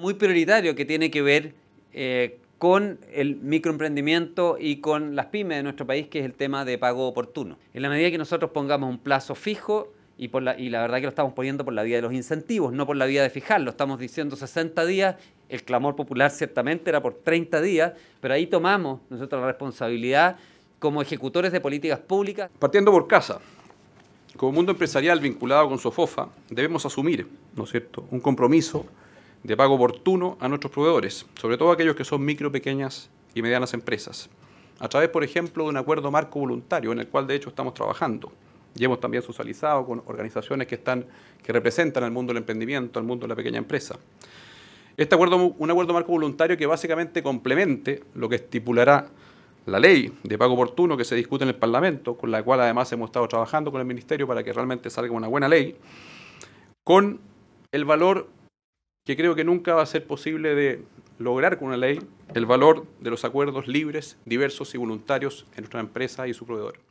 muy prioritario que tiene que ver eh, con el microemprendimiento y con las pymes de nuestro país, que es el tema de pago oportuno. En la medida que nosotros pongamos un plazo fijo, y, la, verdad que lo estamos poniendo por la vía de los incentivos, no por la vía de fijarlo, estamos diciendo 60 días, el clamor popular ciertamente era por 30 días, pero ahí tomamos nosotros la responsabilidad como ejecutores de políticas públicas. Partiendo por casa, como mundo empresarial vinculado con Sofofa, debemos asumir, ¿no es cierto?, un compromiso de pago oportuno a nuestros proveedores, sobre todo aquellos que son micro, pequeñas y medianas empresas, a través, por ejemplo, de un acuerdo marco voluntario en el cual de hecho estamos trabajando y hemos también socializado con organizaciones que, están, que representan al mundo del emprendimiento, al mundo de la pequeña empresa. Este acuerdo, un acuerdo marco voluntario que básicamente complemente lo que estipulará la ley de pago oportuno que se discute en el Parlamento, con la cual además hemos estado trabajando con el Ministerio para que realmente salga una buena ley, con el valor que creo que nunca va a ser posible de lograr con una ley el valor de los acuerdos libres, diversos y voluntarios entre nuestra empresa y su proveedor.